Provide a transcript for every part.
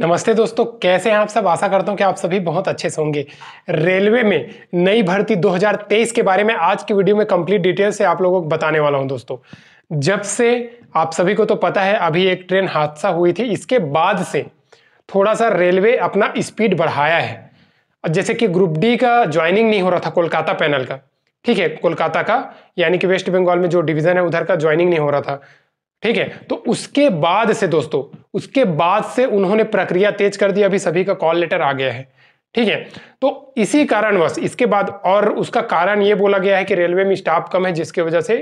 नमस्ते दोस्तों कैसे हैं आप सब आशा करता हूं कि आप सभी बहुत अच्छे से होंगे रेलवे में नई भर्ती 2023 के बारे में आज की वीडियो में कंप्लीट डिटेल से आप लोगों को बताने वाला हूं दोस्तों जब से आप सभी को तो पता है अभी एक ट्रेन हादसा हुई थी इसके बाद से थोड़ा सा रेलवे अपना स्पीड बढ़ाया है जैसे कि ग्रुप डी का ज्वाइनिंग नहीं हो रहा था कोलकाता पैनल का ठीक है कोलकाता का यानी कि वेस्ट बंगाल में जो डिवीज़न है उधर का ज्वाइनिंग नहीं हो रहा था ठीक है तो उसके बाद से दोस्तों उसके बाद से उन्होंने प्रक्रिया तेज कर दी अभी सभी का कॉल लेटर आ गया है ठीक है तो इसी कारणवश इसके बाद और उसका कारण ये बोला गया है कि रेलवे में स्टाफ कम है जिसके वजह से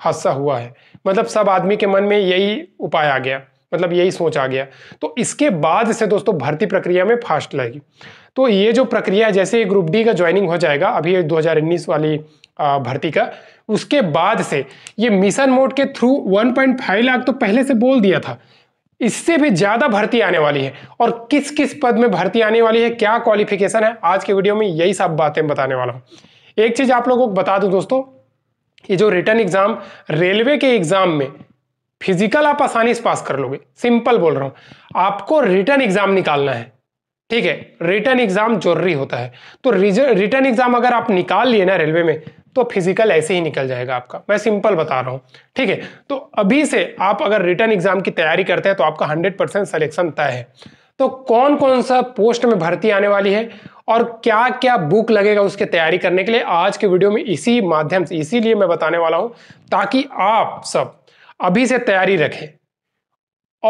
हादसा हुआ है मतलब सब आदमी के मन में यही उपाय आ गया मतलब यही सोच आ गया तो इसके बाद से दोस्तों भर्ती प्रक्रिया में फास्ट लगी तो ये जो प्रक्रिया जैसे ग्रुप डी का ज्वाइनिंग हो जाएगा अभी दो वाली भर्ती का उसके बाद से ये मिशन मोड के थ्रू 1.5 लाख तो पहले से बोल दिया था इससे भी ज़्यादा भर्ती आने वाली है और किस किस पद में भर्ती आने वाली है क्या क्वालिफिकेशन है आज के वीडियो में यही सब बातें बताने वाला हूं एक चीज़ आप लोगों को बता दूँ दोस्तों ये जो रिटर्न एग्ज़ाम रेलवे के एग्ज़ाम में फिजिकल आप आसानी से पास कर लोगे सिंपल बोल रहा हूं आपको रिटर्न एग्ज़ाम निकालना है ठीक है रिटर्न एग्जाम जरूरी होता है तो रिटर्न एग्जाम अगर आप निकाल लिए ना रेलवे में तो फिजिकल ऐसे ही निकल जाएगा आपका मैं सिंपल बता रहा हूँ ठीक है तो अभी से आप अगर रिटर्न एग्जाम की तैयारी करते हैं तो आपका हंड्रेड परसेंट सलेक्शन तय है तो कौन कौन सा पोस्ट में भर्ती आने वाली है और क्या क्या बुक लगेगा उसके तैयारी करने के लिए आज के वीडियो में इसी माध्यम से इसीलिए मैं बताने वाला हूँ ताकि आप सब अभी से तैयारी रखें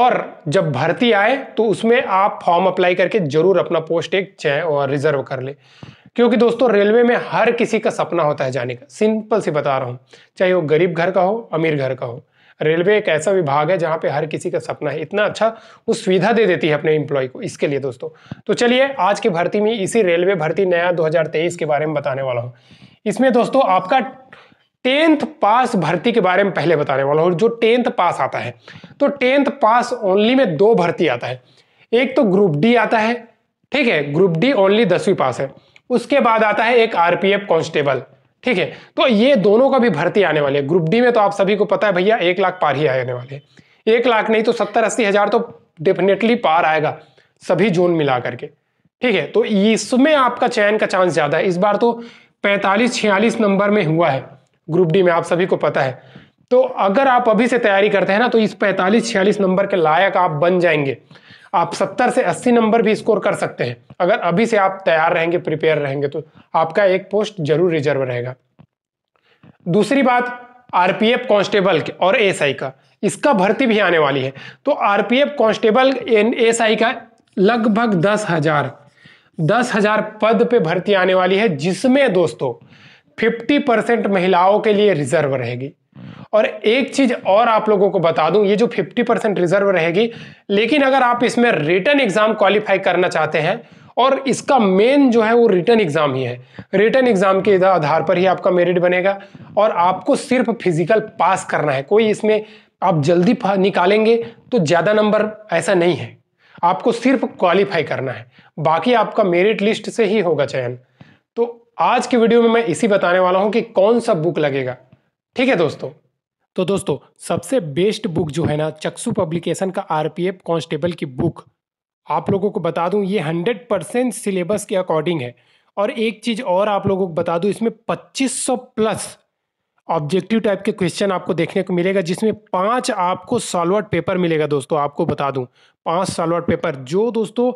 और जब भर्ती आए तो उसमें आप फॉर्म अप्लाई करके जरूर अपना पोस्ट एक चय और रिजर्व कर ले क्योंकि दोस्तों रेलवे में हर किसी का सपना होता है जाने का सिंपल से बता रहा हूँ चाहे वो गरीब घर का हो अमीर घर का हो रेलवे एक ऐसा विभाग है जहाँ पे हर किसी का सपना है इतना अच्छा वो सुविधा दे देती है अपने एम्प्लॉय को इसके लिए दोस्तों तो चलिए आज की भर्ती में इसी रेलवे भर्ती नया 2023 के बारे में बताने वाला हूँ इसमें दोस्तों आपका टेंथ पास भर्ती के बारे में पहले बताने वाला हूँ जो टेंथ पास आता है तो टेंथ पास ओनली में दो भर्ती आता है एक तो ग्रुप डी आता है ठीक है ग्रुप डी ओनली दसवीं पास है उसके बाद आता है एक आरपीएफ कांस्टेबल ठीक है तो ये दोनों का भी भर्ती आने वाले ग्रुप डी में तो आप सभी को पता है भैया एक लाख पार ही आने वाले एक लाख नहीं तो सत्तर अस्सी हजार तो डेफिनेटली पार आएगा सभी जोन मिला करके ठीक है तो इसमें आपका चयन का चांस ज़्यादा है इस बार तो पैंतालीस छियालीस नंबर में हुआ है ग्रुप डी में आप सभी को पता है तो अगर आप अभी से तैयारी करते हैं ना तो इस पैंतालीस छियालीस नंबर के लायक आप बन जाएंगे आप 70 से 80 नंबर भी स्कोर कर सकते हैं अगर अभी से आप तैयार रहेंगे प्रिपेयर रहेंगे तो आपका एक पोस्ट जरूर रिजर्व रहेगा दूसरी बात आरपीएफ कांस्टेबल और एसआई का इसका भर्ती भी आने वाली है तो आरपीएफ कांस्टेबल एएसआई का लगभग दस हजार दस हजार पद पे भर्ती आने वाली है जिसमें दोस्तों 50 परसेंट महिलाओं के लिए रिजर्व रहेगी और एक चीज़ और आप लोगों को बता दूं ये जो 50 परसेंट रिजर्व रहेगी लेकिन अगर आप इसमें रिटर्न एग्ज़ाम क्वालिफाई करना चाहते हैं और इसका मेन जो है वो रिटर्न एग्ज़ाम ही है रिटर्न एग्ज़ाम के आधार पर ही आपका मेरिट बनेगा और आपको सिर्फ फिजिकल पास करना है कोई इसमें आप जल्दी निकालेंगे तो ज़्यादा नंबर ऐसा नहीं है आपको सिर्फ क्वालिफाई करना है बाकी आपका मेरिट लिस्ट से ही होगा चयन तो आज की वीडियो में मैं इसी बताने वाला हूं कि कौन सा बुक लगेगा ठीक है दोस्तों तो दोस्तों सबसे बेस्ट बुक जो है ना चक्सु पब्लिकेशन का एफ कॉन्स्टेबल की बुक आप लोगों को बता दूं ये हंड्रेड परसेंट सिलेबस के अकॉर्डिंग है और एक चीज़ और आप लोगों को बता दूं इसमें 2500 प्लस ऑब्जेक्टिव टाइप के क्वेश्चन आपको देखने को मिलेगा जिसमें पांच आपको सॉल्वर्ड पेपर मिलेगा दोस्तों आपको बता दूं पांच सॉल्वर्ड पेपर जो दोस्तों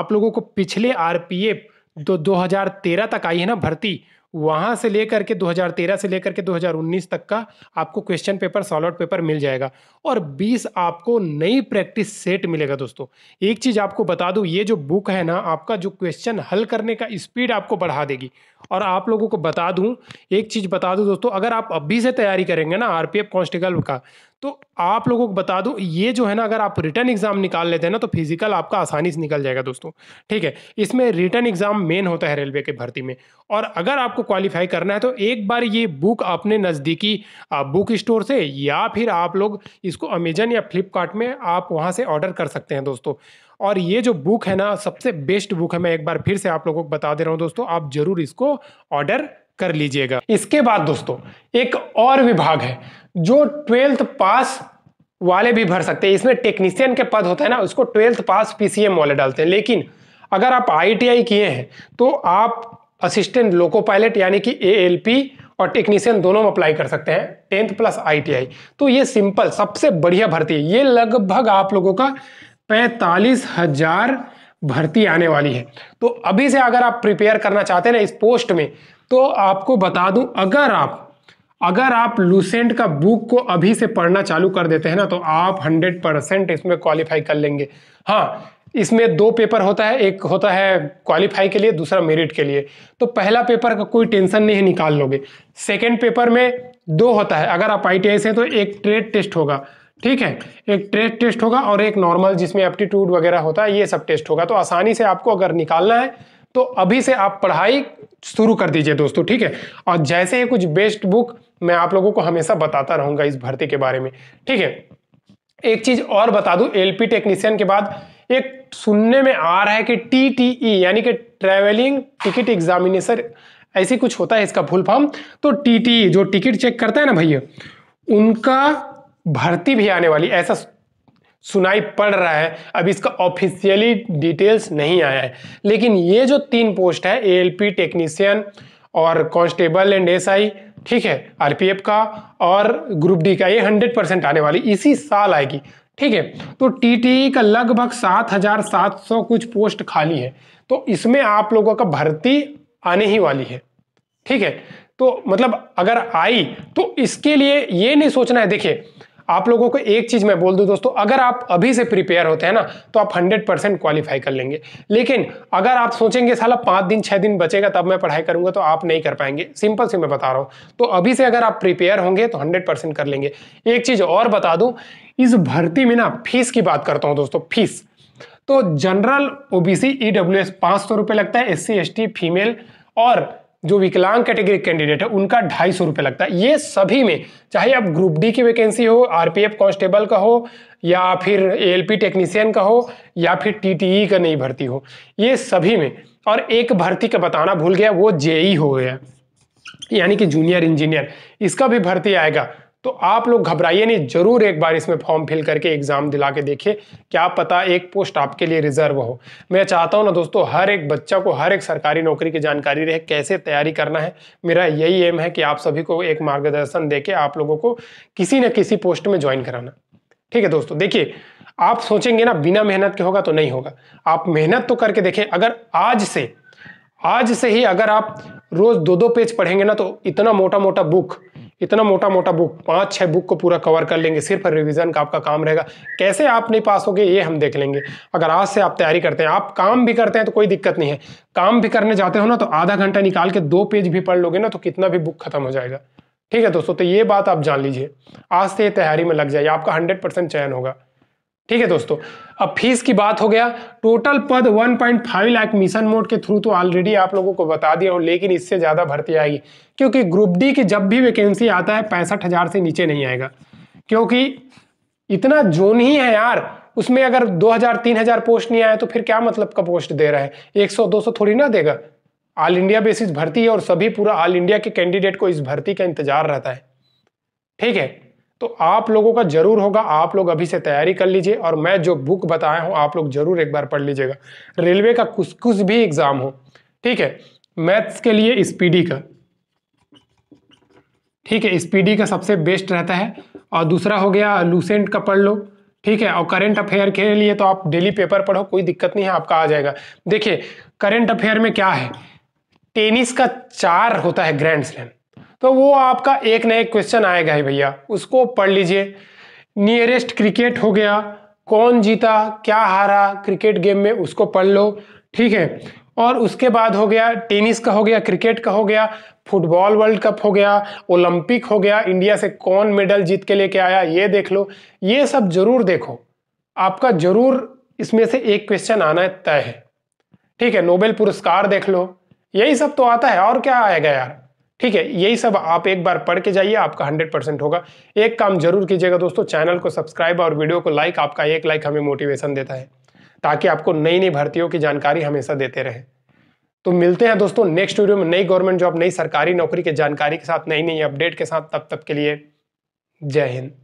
आप लोगों को पिछले आरपीएफ जो 2013 तक आई है ना भर्ती वहां से लेकर के 2013 से लेकर के 2019 तक का आपको question paper solve out paper मिल जाएगा और 20 आपको नई प्रैक्टिस सेट मिलेगा दोस्तों एक चीज़ आपको बता दूं ये जो बुक है ना आपका जो क्वेश्चन हल करने का स्पीड आपको बढ़ा देगी और आप लोगों को बता दूं एक चीज़ बता दूं दोस्तों अगर आप अभी से तैयारी करेंगे ना आरपीएफ कॉन्स्टेबल का तो आप लोगों को बता दूं ये जो है ना अगर आप रिटर्न एग्जाम निकाल लेते हैं ना तो फिजिकल आपका आसानी से निकल जाएगा दोस्तों ठीक है इसमें रिटर्न एग्जाम मेन होता है रेलवे के भर्ती में और अगर आपको क्वालिफाई करना है तो एक बार ये बुक आपने नज़दीकी बुक स्टोर से या फिर आप लोग इसको अमेजन या फ्लिपकार्ट में आप वहाँ से ऑर्डर कर सकते हैं दोस्तों और ये जो बुक है ना सबसे बेस्ट बुक है मैं एक बार फिर से आप लोगों को बता दे रहा हूँ दोस्तों आप ज़रूर इसको ऑर्डर कर लीजिएगा इसके बाद दोस्तों एक और विभाग है जो ट्वेल्थ पास वाले भी भर सकते हैं इसमें टेक्नीशियन के पद होता है ना उसको ट्वेल्थ पास पीसीएम वाले डालते हैं लेकिन अगर आप आईटीआई किए हैं तो आप असिस्टेंट लोको पायलट यानी कि ए और टेक्नीशियन दोनों में अप्लाई कर सकते हैं टेंथ प्लस आईटीआई तो ये सिंपल सबसे बढ़िया भर्ती है ये लगभग आप लोगों का पैंतालीस हजार भर्ती आने वाली है तो अभी से अगर आप प्रिपेयर करना चाहते हैं ना इस पोस्ट में तो आपको बता दूं अगर आप अगर आप लूसेंट का बुक को अभी से पढ़ना चालू कर देते हैं ना तो आप 100 परसेंट इसमें क्वालिफाई कर लेंगे हाँ इसमें दो पेपर होता है एक होता है क्वालिफाई के लिए दूसरा मेरिट के लिए तो पहला पेपर का कोई टेंशन नहीं है निकाल लोगे सेकेंड पेपर में दो होता है अगर आप आई टी से तो एक ट्रेड टेस्ट होगा ठीक है एक ट्रेड टेस्ट होगा और एक नॉर्मल जिसमें एप्टीट्यूड वगैरह होता है ये सब टेस्ट होगा तो आसानी से आपको अगर निकालना है तो अभी से आप पढ़ाई शुरू कर दीजिए दोस्तों ठीक है और जैसे ही कुछ बेस्ट बुक मैं आप लोगों को हमेशा बताता रहूंगा इस भर्ती के बारे में ठीक है एक चीज और बता दू एलपी टेक्नीशियन के बाद एक सुनने में आ रहा है कि टी टी ई यानी कि ट्रेवलिंग टिकट एग्जामिनेशन ऐसी कुछ होता है इसका फुल फॉर्म तो टी टी जो टिकट चेक करता है ना भैया उनका भर्ती भी आने वाली ऐसा सुनाई पड़ रहा है अब इसका ऑफिशियली डिटेल्स नहीं आया है लेकिन ये जो तीन पोस्ट है एएलपी टेक्नीशियन और कांस्टेबल एंड एसआई ठीक है आरपीएफ का और ग्रुप डी का ये हंड्रेड परसेंट आने वाली इसी साल आएगी ठीक है तो टीटीई e का लगभग सात हजार सात सौ कुछ पोस्ट खाली है तो इसमें आप लोगों का भर्ती आने ही वाली है ठीक है तो मतलब अगर आई तो इसके लिए ये नहीं सोचना है देखिए आप लोगों को एक चीज़ मैं बोल दूं दोस्तों अगर आप अभी से प्रिपेयर होते हैं ना तो आप 100 परसेंट क्वालिफाई कर लेंगे लेकिन अगर आप सोचेंगे साला पांच दिन छह दिन बचेगा तब मैं पढ़ाई करूंगा तो आप नहीं कर पाएंगे सिंपल से मैं बता रहा हूं तो अभी से अगर आप प्रिपेयर होंगे तो हंड्रेड कर लेंगे एक चीज़ और बता दू इस भर्ती में ना फीस की बात करता हूँ दोस्तों फीस तो जनरल ओबीसी ईडब्ल्यू एस सौ लगता है एस सी फीमेल और जो विकलांग कैटेगरी कैंडिडेट है उनका ढाई सौ रुपये लगता है ये सभी में चाहे आप ग्रुप डी की वैकेंसी हो आरपीएफ कांस्टेबल का हो या फिर पी टेक्नीशियन का हो या फिर टीटीई का नहीं भर्ती हो ये सभी में और एक भर्ती का बताना भूल गया वो जेई हो गया यानी कि जूनियर इंजीनियर इसका भी भर्ती आएगा तो आप लोग घबराइए नहीं जरूर एक बार इसमें फॉर्म फिल करके एग्ज़ाम दिला के देखिए क्या पता एक पोस्ट आपके लिए रिजर्व हो मैं चाहता हूं ना दोस्तों हर एक बच्चा को हर एक सरकारी नौकरी की जानकारी रहे कैसे तैयारी करना है मेरा यही एम है कि आप सभी को एक मार्गदर्शन दे आप लोगों को किसी न किसी पोस्ट में ज्वाइन कराना ठीक है दोस्तों देखिए आप सोचेंगे ना बिना मेहनत के होगा तो नहीं होगा आप मेहनत तो करके देखें अगर आज से आज से ही अगर आप रोज दो दो पेज पढ़ेंगे ना तो इतना मोटा मोटा बुक इतना मोटा मोटा बुक पांच छह बुक को पूरा कवर कर लेंगे सिर्फ रिवीजन का आपका काम रहेगा कैसे आप नहीं पास होगे ये हम देख लेंगे अगर आज से आप तैयारी करते हैं आप काम भी करते हैं तो कोई दिक्कत नहीं है काम भी करने जाते हो ना तो आधा घंटा निकाल के दो पेज भी पढ़ लोगे ना तो कितना भी बुक खत्म हो जाएगा ठीक है दोस्तों तो ये बात आप जान लीजिए आज से तैयारी में लग जाइए आपका हंड्रेड परसेंट चयन होगा ठीक है दोस्तों अब फीस की बात हो गया टोटल पद 1.5 लाख मिशन मोड के थ्रू तो ऑलरेडी आप लोगों को बता दिया हूं लेकिन इससे ज़्यादा भर्ती आएगी क्योंकि ग्रुप डी की जब भी वैकेंसी आता है पैंसठ हज़ार से नीचे नहीं आएगा क्योंकि इतना जोन ही है यार उसमें अगर 2000 3000 पोस्ट नहीं आया तो फिर क्या मतलब का पोस्ट दे रहा है 100 200 थोड़ी ना देगा ऑल इंडिया बेसिस भर्ती है और सभी पूरा ऑल इंडिया के कैंडिडेट को इस भर्ती का इंतजार रहता है ठीक है तो आप लोगों का जरूर होगा आप लोग अभी से तैयारी कर लीजिए और मैं जो बुक बताया हूँ आप लोग जरूर एक बार पढ़ लीजिएगा रेलवे का कुछ कुछ भी एग्जाम हो ठीक है मैथ्स के लिए स्पीडी का ठीक है स्पीडी का सबसे बेस्ट रहता है और दूसरा हो गया लूसेंट का पढ़ लो ठीक है और करंट अफेयर के लिए तो आप डेली पेपर पढ़ो कोई दिक्कत नहीं है आपका आ जाएगा देखिए करंट अफेयर में क्या है टेनिस का चार होता है ग्रैंड स्लैम तो वो आपका एक ना एक क्वेश्चन आएगा ही भैया उसको पढ़ लीजिए नियरेस्ट क्रिकेट हो गया कौन जीता क्या हारा क्रिकेट गेम में उसको पढ़ लो ठीक है और उसके बाद हो गया टेनिस का हो गया क्रिकेट का हो गया फुटबॉल वर्ल्ड कप हो गया ओलंपिक हो गया इंडिया से कौन मेडल जीत के लेके आया ये देख लो ये सब जरूर देखो आपका जरूर इसमें से एक क्वेश्चन आना तय है ठीक है नोबेल पुरस्कार देख लो यही सब तो आता है और क्या आएगा यार ठीक है यही सब आप एक बार पढ़ के जाइए आपका हंड्रेड परसेंट होगा एक काम जरूर कीजिएगा दोस्तों चैनल को सब्सक्राइब और वीडियो को लाइक आपका एक लाइक हमें मोटिवेशन देता है ताकि आपको नई नई भर्तियों की जानकारी हमेशा देते रहे तो मिलते हैं दोस्तों नेक्स्ट वीडियो में नई गवर्नमेंट जॉब नई सरकारी नौकरी की जानकारी के साथ नई नई अपडेट के साथ तब तक के लिए जय हिंद